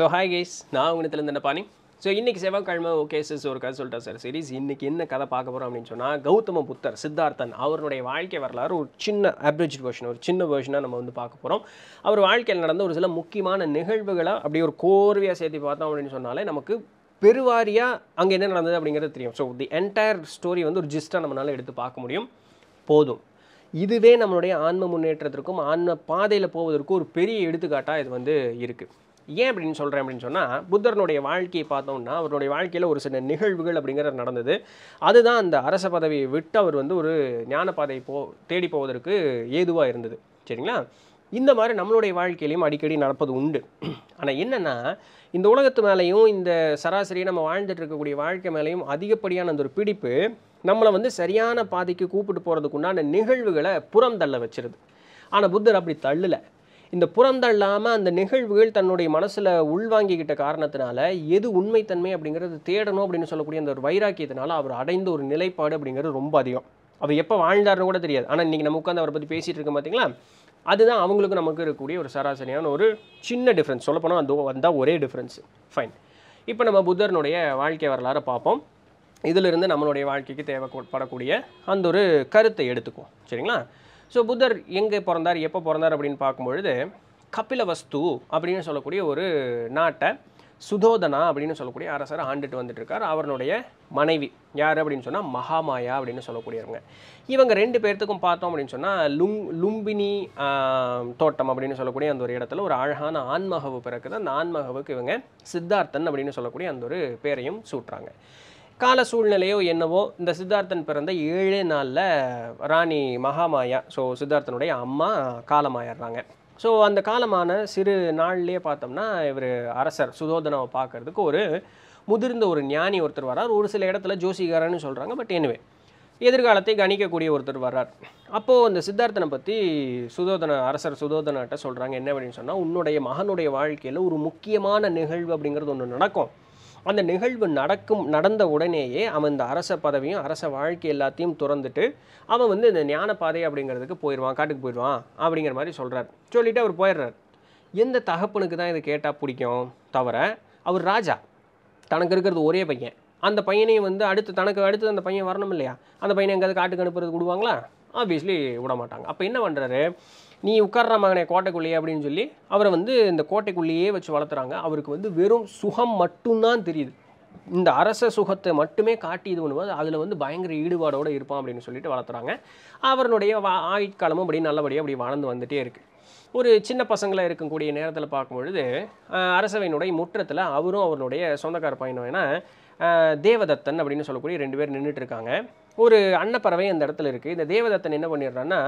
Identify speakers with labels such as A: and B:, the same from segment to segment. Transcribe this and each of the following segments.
A: so hi guys நான் உங்கத்திலேருந்து என்ன பாணி ஸோ இன்றைக்கி செவ்வாய்க்கிழமை ஓகே சிஸ் ஒரு கதை சொல்லிட்டேன் சார் சீரிஸ் இன்றைக்கி என்ன கதை பார்க்க போகிறோம் அப்படின்னு சொன்னால் கௌதம புத்தர் சித்தார்த்தன் அவருடைய வாழ்க்கை வரலாறு ஒரு சின்ன அப்ரிஜ் வேர்ஷன் ஒரு சின்ன வேர்ஷனாக நம்ம வந்து பார்க்க போகிறோம் அவர் வாழ்க்கையில் நடந்த ஒரு சில முக்கியமான நிகழ்வுகளை அப்படியே ஒரு கோர்வையாக சேர்த்து பார்த்தோம் அப்படின்னு சொன்னாலே நமக்கு பெருவாரியாக அங்கே என்ன நடந்தது அப்படிங்கிறது தெரியும் ஸோ தி என்டையர் ஸ்டோரி வந்து ஒரு ஜிஸ்ட்டாக நம்மளால் எடுத்து பார்க்க முடியும் போதும் இதுவே நம்மளுடைய ஆன்ம முன்னேற்றத்திற்கும் ஆன்ம பாதையில் போவதற்கும் ஒரு பெரிய எடுத்துக்காட்டாக இது வந்து இருக்குது ஏன் அப்படின்னு சொல்கிறேன் அப்படின்னு சொன்னால் புத்தரனுடைய வாழ்க்கையை பார்த்தோம்னா அவருடைய வாழ்க்கையில் ஒரு சில நிகழ்வுகள் அப்படிங்கிறது நடந்தது அதுதான் அந்த அரச பதவியை விட்டு அவர் வந்து ஒரு ஞான போ தேடி போவதற்கு ஏதுவாக இருந்தது சரிங்களா இந்த மாதிரி நம்மளுடைய வாழ்க்கையிலையும் அடிக்கடி நடப்பது உண்டு ஆனால் என்னென்னா இந்த உலகத்து மேலேயும் இந்த சராசரி நம்ம வாழ்ந்துட்டு இருக்கக்கூடிய வாழ்க்கை மேலேயும் அதிகப்படியான அந்த ஒரு பிடிப்பு நம்மளை வந்து சரியான பாதைக்கு கூப்பிட்டு போகிறதுக்கு உண்டான நிகழ்வுகளை புறம் தள்ள வச்சிருது ஆனால் புத்தர் அப்படி தள்ளலை இந்த புறந்தள்ளாமல் அந்த நிகழ்வுகள் தன்னுடைய மனசில் உள்வாங்கிக்கிட்ட காரணத்தினால எது உண்மைத்தன்மை அப்படிங்கிறது தேடணும் அப்படின்னு சொல்லக்கூடிய அந்த ஒரு வைராக்கியத்தினால அவர் அடைந்த ஒரு நிலைப்பாடு அப்படிங்கிறது ரொம்ப அதிகம் அவர் எப்போ வாழ்ந்தாருன்னு கூட தெரியாது ஆனால் இன்றைக்கி நம்ம உட்காந்து அவரை பற்றி பேசிகிட்டு இருக்கோம் பார்த்தீங்களா அதுதான் அவங்களுக்கு நமக்கு இருக்கக்கூடிய ஒரு சராசரியான ஒரு சின்ன டிஃப்ரென்ஸ் சொல்லப்போனால் அந்த வந்தால் ஒரே டிஃப்ரென்ஸு ஃபைன் இப்போ நம்ம புத்தர்னுடைய வாழ்க்கை வரலாறு பார்ப்போம் இதிலிருந்து நம்மளுடைய வாழ்க்கைக்கு தேவைப்படக்கூடிய அந்த ஒரு கருத்தை எடுத்துக்குவோம் சரிங்களா ஸோ புத்தர் எங்கே பிறந்தார் எப்போ பிறந்தார் அப்படின்னு பார்க்கும்பொழுது கபிலவஸ்து அப்படின்னு சொல்லக்கூடிய ஒரு நாட்டை சுதோதனா அப்படின்னு சொல்லக்கூடிய அரசர் ஆண்டுட்டு வந்துட்டு இருக்கார் அவருடைய மனைவி யார் அப்படின்னு சொன்னால் மகாமாயா அப்படின்னு சொல்லக்கூடியவங்க இவங்க ரெண்டு பேர்த்துக்கும் பார்த்தோம் அப்படின்னு சொன்னால் லும் லும்பினி தோட்டம் அப்படின்னு சொல்லக்கூடிய அந்த ஒரு இடத்துல ஒரு அழகான ஆன்மகவு பிறக்குது அந்த ஆன்மகவுக்கு இவங்க சித்தார்த்தன் அப்படின்னு சொல்லக்கூடிய அந்த ஒரு பேரையும் சூட்டுறாங்க கால சூழ்நிலையோ என்னவோ இந்த சித்தார்த்தன் பிறந்த ஏழே நாளில் ராணி மகாமாயா ஸோ சித்தார்த்தனுடைய அம்மா காலமாயிடுறாங்க ஸோ அந்த காலமான சிறு நாள்லேயே பார்த்தோம்னா இவர் அரசர் சுதோதனாவை பார்க்குறதுக்கு ஒரு முதிர்ந்த ஒரு ஞானி ஒருத்தர் வரார் ஒரு சில இடத்துல ஜோசிகாரன்னு சொல்கிறாங்க பட் எனவே எதிர்காலத்தை கணிக்கக்கூடிய ஒருத்தர் வர்றார் அப்போது அந்த சித்தார்த்தனை பற்றி சுதோதன அரசர் சுதோதனாட்ட சொல்கிறாங்க என்ன அப்படின்னு சொன்னால் உன்னுடைய மகனுடைய வாழ்க்கையில் ஒரு முக்கியமான நிகழ்வு அப்படிங்கிறது ஒன்று நடக்கும் அந்த நிகழ்வு நடக்கும் நடந்த உடனேயே அவன் இந்த அரச பதவியும் அரச வாழ்க்கை எல்லாத்தையும் திறந்துட்டு அவன் வந்து இந்த ஞான பாதை அப்படிங்கிறதுக்கு போயிடுவான் காட்டுக்கு போயிடுவான் அப்படிங்கிற மாதிரி சொல்கிறார் சொல்லிவிட்டு அவர் போயிடுறார் எந்த தகப்பனுக்கு தான் இது கேட்டால் பிடிக்கும் தவிர அவர் ராஜா தனக்கு இருக்கிறது ஒரே பையன் அந்த பையனையும் வந்து அடுத்து தனக்கு அடுத்து அந்த பையன் வரணும் இல்லையா அந்த பையனை எங்கேயாவது காட்டுக்கு அனுப்புறது விடுவாங்களா ஆப்வியஸ்லி விட மாட்டாங்க அப்போ என்ன பண்ணுறாரு நீ உட்கார்ற மகனே கோட்டைக்குள்ளேயே அப்படின்னு சொல்லி அவரை வந்து இந்த கோட்டைக்குள்ளேயே வச்சு வளர்த்துறாங்க அவருக்கு வந்து வெறும் சுகம் மட்டும்தான் தெரியுது இந்த அரச சுகத்தை மட்டுமே காட்டி இது பண்ணும்போது அதில் வந்து பயங்கர ஈடுபாடோடு இருப்பான் அப்படின்னு சொல்லிட்டு வளர்த்துறாங்க அவருடைய ஆயுட்காலமும் அப்படி நல்லபடியாக அப்படி வளர்ந்து வந்துகிட்டே இருக்குது ஒரு சின்ன பசங்களை இருக்கக்கூடிய நேரத்தில் பார்க்கும்பொழுது அரசவையினுடைய முற்றத்தில் அவரும் அவருடைய சொந்தக்கார பையனும் வேணா தேவதத்தன் அப்படின்னு சொல்லக்கூடிய ரெண்டு பேர் நின்றுட்டு இருக்காங்க ஒரு அன்னப்பறவை அந்த இடத்துல இருக்குது இந்த தேவதத்தன் என்ன பண்ணிடுறான்னா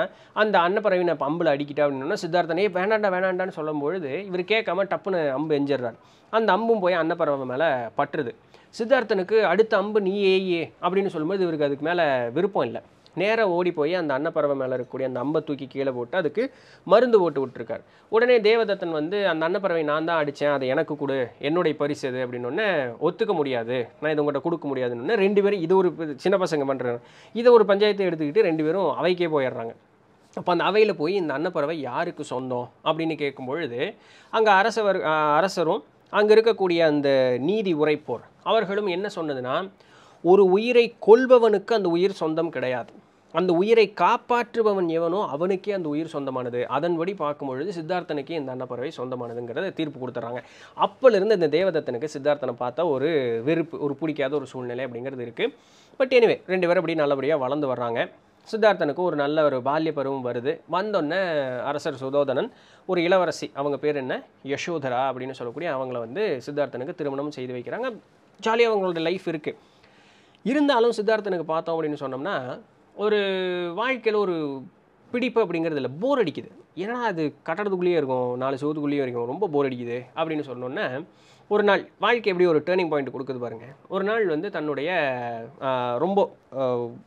A: அந்த அன்னப்பறவை நான் அம்பில் அடிக்கிட்டேன் அப்படின்னா சித்தார்த்தனே வேணாண்டா வேணாண்டான்னு சொல்லும்பொழுது இவர் கேட்காம டப்புன்னு அம்பு எஞ்சிடுறார் அந்த அம்பும் போய் அன்னப்பறவை மேலே பற்றுது சித்தார்த்தனுக்கு அடுத்த அம்பு நீ ஏயே அப்படின்னு சொல்லும்போது இவருக்கு அதுக்கு மேலே விருப்பம் இல்லை நேராக ஓடி போய் அந்த அன்னப்பறவை மேலே இருக்கக்கூடிய அந்த அம்பை தூக்கி கீழே போட்டு அதுக்கு மருந்து போட்டு விட்டுருக்கார் உடனே தேவதத்தன் வந்து அந்த அன்னப்பறவை நான் தான் அடித்தேன் அதை எனக்கு கொடு என்னுடைய பரிசு அது அப்படின்னு ஒத்துக்க முடியாது நான் இது உங்கள்கிட்ட கொடுக்க முடியாதுன்னு ரெண்டு பேரும் இது ஒரு சின்ன பசங்க பண்ணுறாங்க இதை ஒரு பஞ்சாயத்தை எடுத்துக்கிட்டு ரெண்டு பேரும் அவைக்கே போயிடுறாங்க அப்போ அந்த அவையில் போய் இந்த அன்னப்பறவை யாருக்கு சொந்தம் அப்படின்னு கேட்கும் பொழுது அங்கே அரசவர் அரசரும் அங்கே இருக்கக்கூடிய அந்த நீதி உரைப்போர் அவர்களும் என்ன சொன்னதுன்னா ஒரு உயிரை கொள்பவனுக்கு அந்த உயிர் சொந்தம் கிடையாது அந்த உயிரை காப்பாற்றுபவன் எவனோ அவனுக்கே அந்த உயிர் சொந்தமானது அதன்படி பார்க்கும்பொழுது சித்தார்த்தனுக்கே இந்த அன்னப்பறவை சொந்தமானதுங்கிறத தீர்ப்பு கொடுத்துட்றாங்க அப்போலேருந்து இந்த தேவதத்தனுக்கு சித்தார்த்தனை பார்த்தா ஒரு வெறுப்பு ஒரு பிடிக்காத ஒரு சூழ்நிலை அப்படிங்கிறது இருக்குது பட் எனிவே ரெண்டு பேரும் அப்படியே நல்லபடியாக வளர்ந்து வர்றாங்க சித்தார்த்தனுக்கு ஒரு நல்ல ஒரு பால்ய பருவம் வருது வந்தோடனே அரசர் சுதோதனன் ஒரு இளவரசி அவங்க பேர் என்ன யசோதரா அப்படின்னு சொல்லக்கூடிய அவங்கள வந்து சித்தார்த்தனுக்கு திருமணம் செய்து வைக்கிறாங்க ஜாலியாக அவங்களோட லைஃப் இருக்குது இருந்தாலும் சித்தார்த்தனுக்கு பார்த்தோம் அப்படின்னு சொன்னோம்னா ஒரு வாழ்க்கையில் ஒரு பிடிப்பு அப்படிங்கிறது இல்லை போர் அடிக்குது ஏன்னா அது கட்டடத்துக்குள்ளேயே இருக்கும் நாலு சுவத்துக்குள்ளேயே இருக்கும் ரொம்ப போர் அடிக்குது அப்படின்னு சொன்னோன்னே ஒரு நாள் வாழ்க்கை எப்படி ஒரு டேர்னிங் பாயிண்ட் கொடுக்குது பாருங்கள் ஒரு நாள் வந்து தன்னுடைய ரொம்ப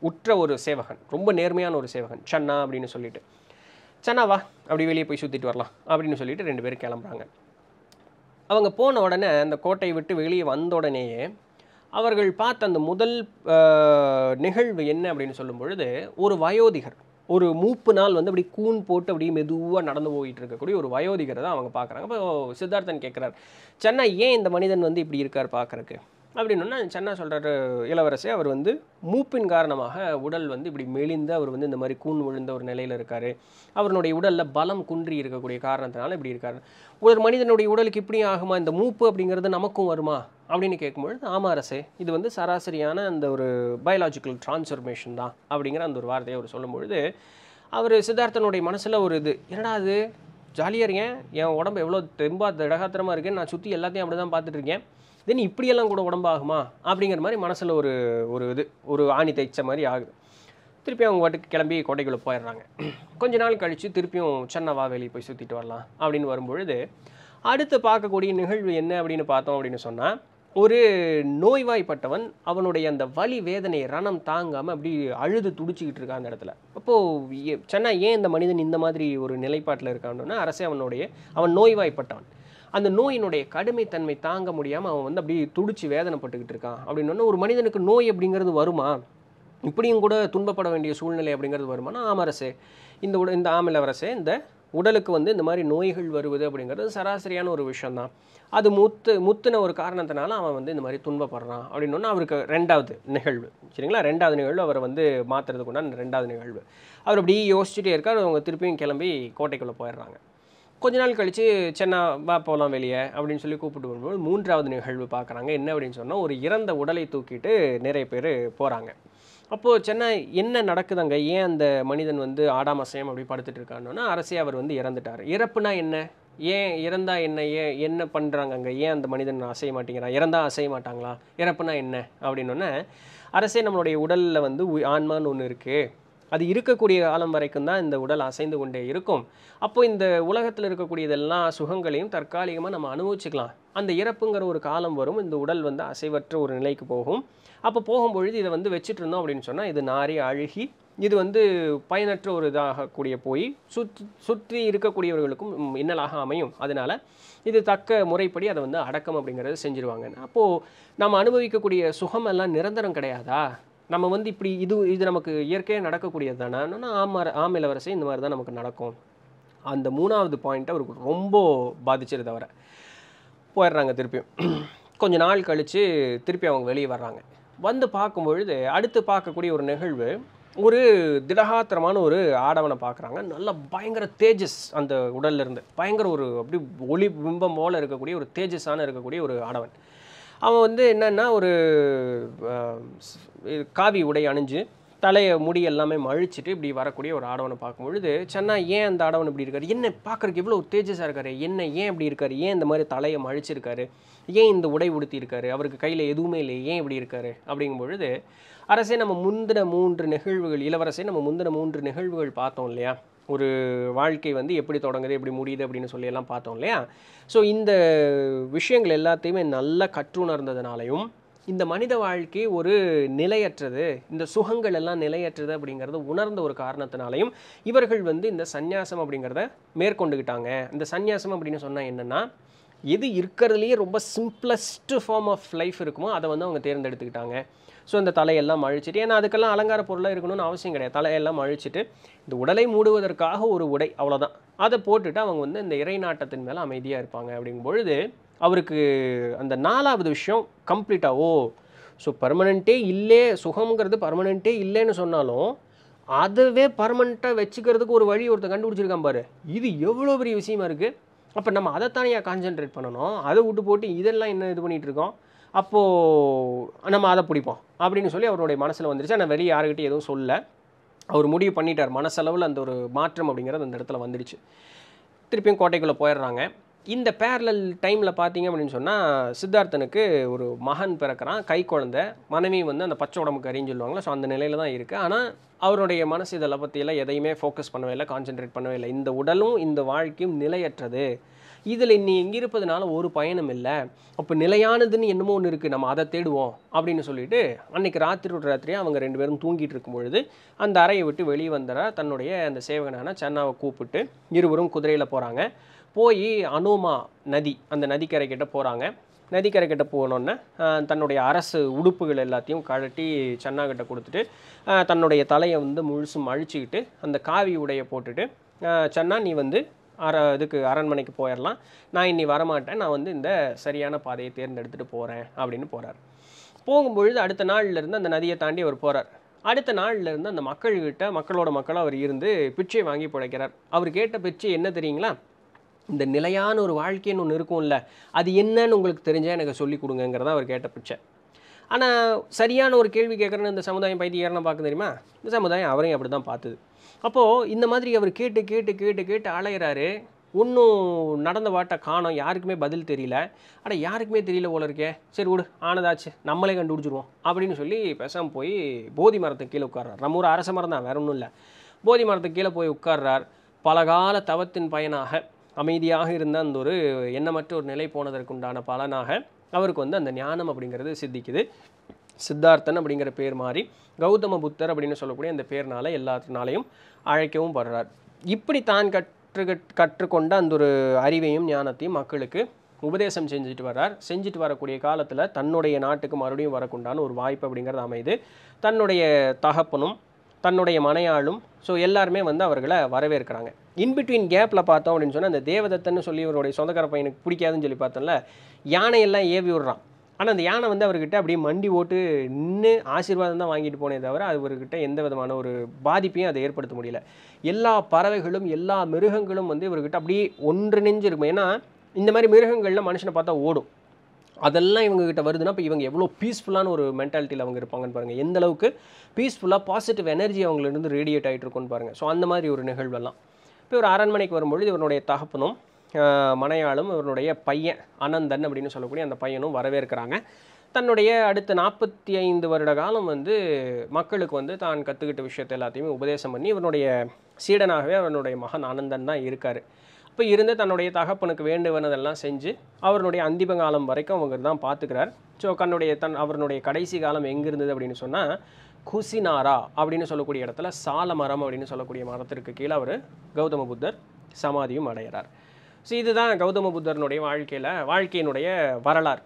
A: உற்ற ஒரு சேவகன் ரொம்ப நேர்மையான ஒரு சேவகன் சன்னா அப்படின்னு சொல்லிட்டு சன்னா வா அப்படி வெளியே போய் சுற்றிட்டு வரலாம் அப்படின்னு சொல்லிட்டு ரெண்டு பேரும் கிளம்புறாங்க அவங்க போன உடனே அந்த கோட்டையை விட்டு வெளியே வந்த உடனேயே அவர்கள் பார்த்த அந்த முதல் நிகழ்வு என்ன அப்படின்னு சொல்லும் பொழுது ஒரு வயோதிகர் ஒரு மூப்பு நாள் வந்து அப்படி கூன் போட்டு அப்படியே மெதுவாக நடந்து போயிட்டு இருக்கக்கூடிய ஒரு வயோதிகரை தான் அவங்க பார்க்குறாங்க இப்போ சித்தார்த்தன் கேட்குறாரு சென்னை ஏன் இந்த மனிதன் வந்து இப்படி இருக்கார் பார்க்குறக்கு அப்படின்னா சென்னா சொல்கிறாரு இளவரசே அவர் வந்து மூப்பின் காரணமாக உடல் வந்து இப்படி மெலிந்து அவர் வந்து இந்த மாதிரி கூண் விழுந்த ஒரு நிலையில் இருக்கார் அவருடைய உடலில் பலம் குன்றி இருக்கக்கூடிய காரணத்தினால இப்படி இருக்கார் ஒரு மனிதனுடைய உடலுக்கு இப்படியும் ஆகுமா இந்த மூப்பு அப்படிங்கிறது நமக்கும் வருமா அப்படின்னு கேட்கும்பொழுது ஆமாரசே இது வந்து சராசரியான அந்த ஒரு பயாலாஜிக்கல் டிரான்ஸ்ஃபர்மேஷன் தான் அப்படிங்கிற அந்த ஒரு வார்த்தையை அவர் சொல்லும்பொழுது அவர் சித்தார்த்தனுடைய மனசில் ஒரு இது என்னடா ஜாலியாக இருக்கேன் என் உடம்பு எவ்வளோ தெம்பா திடகாத்திரமாக இருக்கேன் நான் சுற்றி எல்லாத்தையும் அப்படி தான் பார்த்துட்ருக்கேன் தென் இப்படியெல்லாம் கூட உடம்பாகுமா அப்படிங்கிற மாதிரி மனசில் ஒரு ஒரு இது ஒரு ஆணி தைச்ச மாதிரி ஆகுது திருப்பி அவங்க வாட்டுக்கு கிளம்பி கோட்டைக்குள்ளே போயிடுறாங்க கொஞ்ச நாள் கழித்து திருப்பியும் சென்னவா வெளியே போய் சுற்றிட்டு வரலாம் அப்படின்னு வரும்பொழுது அடுத்து பார்க்கக்கூடிய நிகழ்வு என்ன அப்படின்னு பார்த்தோம் அப்படின்னு சொன்னால் ஒரு நோய்வாய்ப்பட்டவன் அவனுடைய அந்த வலி வேதனை ரணம் தாங்காமல் அப்படி அழுது துடிச்சிக்கிட்டு இருக்கான் அந்த இடத்துல அப்போது சென்னை ஏன் இந்த மனிதன் இந்த மாதிரி ஒரு நிலைப்பாட்டில் இருக்கான்னு அரசே அவனுடைய அவன் நோய்வாய்ப்பட்டவன் அந்த நோயினுடைய கடுமைத்தன்மை தாங்க முடியாமல் அவன் வந்து அப்படியே துடிச்சு வேதனைப்பட்டுக்கிட்டு இருக்கான் அப்படின்னு ஒரு மனிதனுக்கு நோய் அப்படிங்கிறது வருமா இப்படியும் கூட துன்பப்பட வேண்டிய சூழ்நிலை அப்படிங்கிறது வருமானா ஆமரசே இந்த உட இந்த ஆமலவரசே இந்த உடலுக்கு வந்து இந்த மாதிரி நோய்கள் வருவது அப்படிங்கிறது சராசரியான ஒரு விஷயந்தான் அது முத்து முத்துன ஒரு காரணத்தினால அவன் வந்து இந்த மாதிரி துன்பப்படுறான் அப்படின்னு ஒன்று அவருக்கு ரெண்டாவது நிகழ்வு சரிங்களா ரெண்டாவது நிகழ்வு அவரை வந்து மாற்றுறதுக்குண்டான ரெண்டாவது நிகழ்வு அவர் அப்படியே யோசிச்சுட்டே இருக்கார் அவங்க திருப்பியும் கிளம்பி கோட்டைக்குள்ளே போயிடுறாங்க கொஞ்ச நாள் கழித்து சென்னா வா போகலாம் வெளியே அப்படின்னு சொல்லி கூப்பிட்டு வரும்போது மூன்றாவது நிகழ்வு பார்க்குறாங்க என்ன அப்படின்னு சொன்னால் ஒரு இறந்த உடலை தூக்கிட்டு நிறைய பேர் போகிறாங்க அப்போது சென்னை என்ன நடக்குதுங்க ஏன் அந்த மனிதன் வந்து ஆடாமசயம் அப்படி படுத்துட்டு இருக்காங்கன்னா அரசே அவர் வந்து இறந்துட்டார் இறப்புனா என்ன ஏன் இறந்தா என்ன ஏன் என்ன பண்ணுறாங்க அங்கே ஏன் அந்த மனிதன் அசைய மாட்டேங்கிறான் இறந்தா அசைய மாட்டாங்களா இறப்புனா என்ன அப்படின்னொன்னே அரசே நம்மளுடைய உடலில் வந்து ஆன்மான்னு ஒன்று இருக்குது அது இருக்கக்கூடிய காலம் வரைக்கும் தான் இந்த உடல் அசைந்து கொண்டே இருக்கும் அப்போ இந்த உலகத்தில் இருக்கக்கூடியதெல்லாம் சுகங்களையும் தற்காலிகமாக நம்ம அனுபவிச்சுக்கலாம் அந்த இறப்புங்கிற ஒரு காலம் வரும் இந்த உடல் வந்து அசைவற்ற ஒரு நிலைக்கு போகும் அப்போ போகும்பொழுது இதை வந்து வச்சுட்டு இருந்தோம் அப்படின்னு சொன்னால் இது நாரி அழுகி இது வந்து பயனற்ற ஒரு இதாகக்கூடிய போய் சுற்று சுற்றி இருக்கக்கூடியவர்களுக்கும் இன்னலாக அமையும் அதனால் இது தக்க முறைப்படி அதை வந்து அடக்கம் அப்படிங்கிறத செஞ்சுருவாங்க அப்போது நம்ம அனுபவிக்கக்கூடிய சுகமெல்லாம் நிரந்தரம் கிடையாதா நம்ம வந்து இப்படி இது இது நமக்கு இயற்கையாக நடக்கக்கூடியது தானே ஆம ஆம் இளவரசை இந்த மாதிரி தான் நமக்கு நடக்கும் அந்த மூணாவது பாயிண்ட் அவருக்கு ரொம்ப பாதிச்சிருது அவரை போயிடுறாங்க திருப்பியும் கொஞ்ச நாள் கழித்து திருப்பி அவங்க வெளியே வர்றாங்க வந்து பார்க்கும்பொழுது அடுத்து பார்க்கக்கூடிய ஒரு நிகழ்வு ஒரு திடகாத்திரமான ஒரு ஆடவனை பார்க்குறாங்க நல்ல பயங்கர தேஜஸ் அந்த உடல்லிருந்து பயங்கர ஒரு அப்படி ஒளி பிம்பம் போல் இருக்கக்கூடிய ஒரு தேஜஸான இருக்கக்கூடிய ஒரு ஆடவன் அவன் வந்து என்னென்னா ஒரு காவி உடை அணிஞ்சு தலையை முடி எல்லாமே மழிச்சிட்டு இப்படி வரக்கூடிய ஒரு ஆடவனை பார்க்கும்பொழுது சென்னா ஏன் அந்த ஆடவன் இப்படி இருக்காரு என்ன பார்க்குறக்கு இவ்வளோ தேஜஸாக இருக்காரு என்ன ஏன் இப்படி இருக்காரு ஏன் இந்த மாதிரி தலையை மழிச்சிருக்காரு ஏன் இந்த உடை உடுத்தியிருக்காரு அவருக்கு கையில் எதுவுமே இல்லை ஏன் இப்படி இருக்காரு அப்படிங்கும் பொழுது அரசே நம்ம முந்தின மூன்று நிகழ்வுகள் இளவரசே நம்ம முந்தின மூன்று நிகழ்வுகள் பார்த்தோம் இல்லையா ஒரு வாழ்க்கை வந்து எப்படி தொடங்குது எப்படி முடியுது அப்படின்னு சொல்லி எல்லாம் பார்த்தோம் இல்லையா ஸோ இந்த விஷயங்கள் எல்லாத்தையுமே நல்லா கற்றுணர்ந்ததுனாலையும் இந்த மனித வாழ்க்கை ஒரு நிலையற்றது இந்த சுகங்கள் எல்லாம் நிலையற்றது அப்படிங்கிறத உணர்ந்த ஒரு காரணத்தினாலையும் இவர்கள் வந்து இந்த சந்நியாசம் அப்படிங்கிறத மேற்கொண்டுக்கிட்டாங்க இந்த சந்நியாசம் அப்படின்னு சொன்னால் என்னென்னா எது இருக்கிறதுலையே ரொம்ப சிம்பிளஸ்ட்டு ஃபார்ம் ஆஃப் லைஃப் இருக்குமோ அதை வந்து அவங்க தேர்ந்தெடுத்துக்கிட்டாங்க ஸோ இந்த தலையெல்லாம் அழிச்சிட்டு ஏன்னா அதுக்கெல்லாம் அலங்கார பொருளாக இருக்கணும்னு அவசியம் கிடையாது தலையெல்லாம் அழிச்சிட்டு இந்த உடலை மூடுவதற்காக ஒரு உடை அவ்வளோதான் அதை போட்டுட்டு அவங்க வந்து இந்த இறை நாட்டத்தின் மேலே அமைதியாக இருப்பாங்க அப்படிங்கும் பொழுது அவருக்கு அந்த நாலாவது விஷயம் கம்ப்ளீட்டாக ஓ ஸோ பர்மனெண்ட்டே இல்லை சுகம்ங்கிறது பர்மனெண்ட்டே இல்லைன்னு சொன்னாலும் அதுவே பர்மனெண்ட்டாக வச்சுக்கிறதுக்கு ஒரு வழி ஒருத்தர் கண்டுபிடிச்சிருக்கான் பாரு இது எவ்வளோ பெரிய விஷயமா இருக்குது அப்போ நம்ம அதைத்தானே கான்சென்ட்ரேட் பண்ணணும் அதை விட்டு போட்டு இதெல்லாம் என்ன இது பண்ணிகிட்டு இருக்கோம் அப்போது நம்ம அதை பிடிப்போம் அப்படின்னு சொல்லி அவருடைய மனசில் வந்துருச்சு ஆனால் வெளியே யாருக்கிட்டே எதுவும் சொல்ல அவர் முடிவு பண்ணிட்டார் மனசளவில் அந்த ஒரு மாற்றம் அப்படிங்கிறது அந்த இடத்துல வந்துடுச்சு திருப்பியும் கோட்டைக்குள்ளே போயிடுறாங்க இந்த பேரலல் டைமில் பார்த்தீங்க அப்படின்னு சொன்னால் சித்தார்த்தனுக்கு ஒரு மகன் பிறக்கிறான் கை குழந்த மனைவி வந்து அந்த பச்சை உடம்புக்கு அறிஞ்சு சொல்லுவாங்களா ஸோ அந்த நிலையில் தான் இருக்குது ஆனால் அவருடைய மனசு இதெல்லாம் பற்றியெல்லாம் எதையுமே ஃபோக்கஸ் பண்ணவே இல்லை கான்சென்ட்ரேட் பண்ணவே இல்லை இந்த உடலும் இந்த வாழ்க்கையும் நிலையற்றது இதில் இன்னி எங்கே இருப்பதுனால ஒரு பயணம் இல்லை அப்போ நிலையானதுன்னு என்னமோ ஒன்று இருக்குது நம்ம அதை தேடுவோம் அப்படின்னு சொல்லிட்டு அன்றைக்கி ராத்திரி ஒரு ராத்திரியே அவங்க ரெண்டு பேரும் தூங்கிட்டு இருக்கும் பொழுது அந்த அறையை விட்டு வெளியே வந்துட தன்னுடைய அந்த சேவகனான சென்னாவை கூப்பிட்டு இருவரும் குதிரையில் போகிறாங்க போய் அனோமா நதி அந்த நதிக்கரைக்கிட்ட போகிறாங்க நதிக்கரைக்கிட்ட போனோன்னே தன்னுடைய அரசு உடுப்புகள் எல்லாத்தையும் கழட்டி சன்னாக்கிட்ட கொடுத்துட்டு தன்னுடைய தலையை வந்து முழுசும் அழிச்சுக்கிட்டு அந்த காவி உடைய போட்டுட்டு சன்னா நீ வந்து அர இதுக்கு அரண்மனைக்கு போயிடலாம் நான் இன்னி வரமாட்டேன் நான் வந்து இந்த சரியான பாதையை தேர்ந்தெடுத்துட்டு போகிறேன் அப்படின்னு போகிறார் போகும்பொழுது அடுத்த நாள்லேருந்து அந்த நதியை தாண்டி அவர் போகிறார் அடுத்த நாள்லேருந்து அந்த மக்கள்கிட்ட மக்களோட மக்களாக அவர் இருந்து பிச்சை வாங்கி பிழைக்கிறார் அவர் கேட்ட பிச்சை என்ன தெரியுங்களா இந்த நிலையான ஒரு வாழ்க்கைன்னு ஒன்று இருக்கும்ல அது என்னன்னு உங்களுக்கு தெரிஞ்சால் எனக்கு சொல்லிக் கொடுங்கிறத அவர் கேட்ட பிச்சை ஆனால் சரியான ஒரு கேள்வி கேட்குறேன்னு இந்த சமுதாயம் ஏறணும் பார்க்க தெரியுமா இந்த சமுதாயம் அவரையும் அப்படி தான் பார்த்துது அப்போது இந்த மாதிரி அவர் கேட்டு கேட்டு கேட்டு கேட்டு அலையிறாரு ஒன்றும் நடந்த வாட்டை காணோம் யாருக்குமே பதில் தெரியல ஆனால் யாருக்குமே தெரியல போல இருக்கே சரி விடு ஆனதாச்சு நம்மளே கண்டுபிடிச்சிருவோம் அப்படின்னு சொல்லி பேசாமல் போய் போதி மரத்தை கீழே உட்கார்றார் நம்ம ஒரு அரச மரம் தான் வேற ஒன்றும் இல்லை போதி மரத்துக்கு கீழே போய் உட்கார்றார் பலகால தவத்தின் பயனாக அமைதியாக இருந்த அந்த ஒரு எண்ணமற்ற ஒரு நிலை போனதற்குண்டான பலனாக அவருக்கு வந்து அந்த ஞானம் அப்படிங்கிறது சித்திக்குது சித்தார்த்தன் அப்படிங்கிற பேர் மாறி கௌதம புத்தர் அப்படின்னு சொல்லக்கூடிய அந்த பேர்னால எல்லாத்தினாலையும் அழைக்கவும் படுறார் இப்படி தான் கற்று கற்றுக்கொண்ட அந்த ஒரு அறிவையும் ஞானத்தையும் மக்களுக்கு உபதேசம் செஞ்சுட்டு வர்றார் செஞ்சுட்டு வரக்கூடிய காலத்தில் தன்னுடைய நாட்டுக்கு மறுபடியும் வரக்குண்டான ஒரு வாய்ப்பு அப்படிங்கிறது அமைது தன்னுடைய தகப்பனும் தன்னுடைய மனையாளும் ஸோ எல்லாருமே வந்து அவர்களை வரவேற்கிறாங்க இன்பிட்வீன் கேப்பில் பார்த்தோம் அப்படின்னு சொன்னால் அந்த தேவதத்தன்னு சொல்லி இவருடைய சொந்தக்கார பையனுக்கு பிடிக்காதுன்னு சொல்லி பார்த்தோம்ல யானையெல்லாம் ஏவி விடுறான் ஆனால் அந்த யானை வந்து அவர்கிட்ட அப்படியே மண்டி ஓட்டு நின்று ஆசீர்வாதம் தான் வாங்கிட்டு போனே தவிர அவர்கிட்ட எந்த விதமான ஒரு பாதிப்பையும் அதை ஏற்படுத்த முடியல எல்லா பறவைகளும் எல்லா மிருகங்களும் வந்து இவர்கிட்ட அப்படியே நெஞ்சு இருக்கும் ஏன்னா இந்த மாதிரி மிருகங்கள்லாம் மனுஷனை பார்த்தா ஓடும் அதெல்லாம் இவங்ககிட்ட வருதுன்னா இப்போ இவங்க எவ்வளோ பீஸ்ஃபுல்லான ஒரு மென்டாலிட்டியில் அவங்க இருப்பாங்கன்னு பாருங்கள் எந்த அளவுக்கு பீஸ்ஃபுல்லாக பாசிட்டிவ் எனர்ஜி அவங்களிருந்து ரேடியேட் ஆகிட்டு இருக்கும்னு பாருங்கள் ஸோ அந்த மாதிரி ஒரு நிகழ்வெல்லாம் இப்போ இவர் அரண்மனைக்கு வரும்பொழுது இவருடைய தகப்பனும் மனையாளும் இவருடைய பையன் அனந்தன் அப்படின்னு சொல்லக்கூடிய அந்த பையனும் வரவேற்கிறாங்க தன்னுடைய அடுத்த நாற்பத்தி ஐந்து வருட காலம் வந்து மக்களுக்கு வந்து தான் கற்றுக்கிட்ட விஷயத்தை எல்லாத்தையுமே உபதேசம் பண்ணி இவனுடைய சீடனாகவே அவனுடைய மகன் ஆனந்தன் தான் இருக்கார் இப்போ இருந்து தன்னுடைய தகப்பனுக்கு வேண்டுவனதெல்லாம் செஞ்சு அவருடைய அந்திம காலம் வரைக்கும் அவங்க தான் பார்த்துக்கிறார் ஸோ கண்ணுடைய தன் அவருடைய கடைசி காலம் எங்கே இருந்தது அப்படின்னு சொன்னால் குசினாரா அப்படின்னு சொல்லக்கூடிய இடத்துல சால மரம் அப்படின்னு சொல்லக்கூடிய மரத்திற்கு கீழே அவர் கௌதம புத்தர் சமாதியும் அடைகிறார் ஸோ இதுதான் கௌதம புத்தர்னுடைய வாழ்க்கையில் வாழ்க்கையினுடைய வரலாறு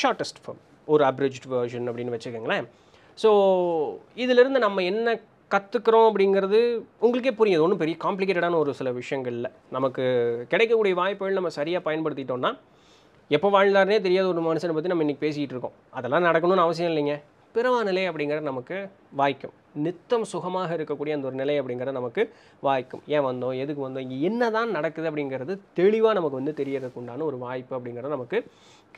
A: ஷார்ட்டஸ்ட் ஃபார்ம் ஒரு அப்ரிஜ் வேர்ஷன் அப்படின்னு வச்சுக்கோங்களேன் ஸோ இதிலிருந்து நம்ம என்ன கற்றுக்குறோம் அப்படிங்கிறது உங்களுக்கே புரியுது ஒன்றும் பெரிய காம்ப்ளிகேட்டடான ஒரு சில விஷயங்கள் இல்லை நமக்கு கிடைக்கக்கூடிய வாய்ப்புகள் நம்ம சரியாக பயன்படுத்திட்டோம்னா எப்போ வாழ்ந்தாருனே தெரியாத ஒரு மனுஷனை பற்றி நம்ம இன்றைக்கி பேசிகிட்டு இருக்கோம் அதெல்லாம் நடக்கணும்னு அவசியம் இல்லைங்க பிறவா நிலை அப்படிங்கிறது நமக்கு வாய்க்கும் நித்தம் சுகமாக இருக்கக்கூடிய அந்த ஒரு நிலை அப்படிங்கிறத நமக்கு வாய்க்கும் ஏன் வந்தோம் எதுக்கு வந்தோம் இங்கே என்ன தான் நடக்குது அப்படிங்கிறது தெளிவாக நமக்கு வந்து தெரியறதுக்கு உண்டான ஒரு வாய்ப்பு அப்படிங்கிறது நமக்கு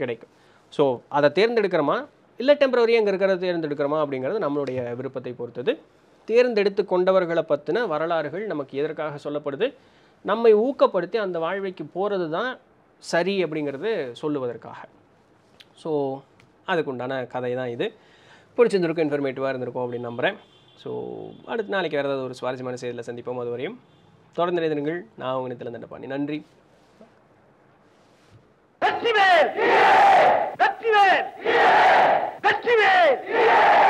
A: கிடைக்கும் ஸோ அதை தேர்ந்தெடுக்கிறோமா இல்லை டெம்பரவரி அங்கே இருக்கிறத தேர்ந்தெடுக்கிறோமா அப்படிங்கிறது நம்மளுடைய விருப்பத்தை பொறுத்தது தேர்ந்தெடுத்து கொண்டவர்களை பற்றின வரலாறுகள் நமக்கு எதற்காக சொல்லப்படுது நம்மை ஊக்கப்படுத்தி அந்த வாழ்வைக்கு போகிறது தான் சரி அப்படிங்கிறது சொல்லுவதற்காக ஸோ அதுக்குண்டான கதை தான் இது பிடிச்சிருந்துருக்கும் இன்ஃபர்மேட்டிவாக இருந்திருக்கும் அப்படின்னு நம்புகிறேன் ஸோ அடுத்த நாளைக்கு வேறு ஏதாவது ஒரு சுவாரஸ்யமான செய்தியில் சந்திப்போம் அது வரையும் தொடர்ந்து எழுதுங்கள் நான் உங்கள் நிலத்தில் நீ நன்றி வெற்றிவேல் வெற்றிவேல் வெற்றிவேல்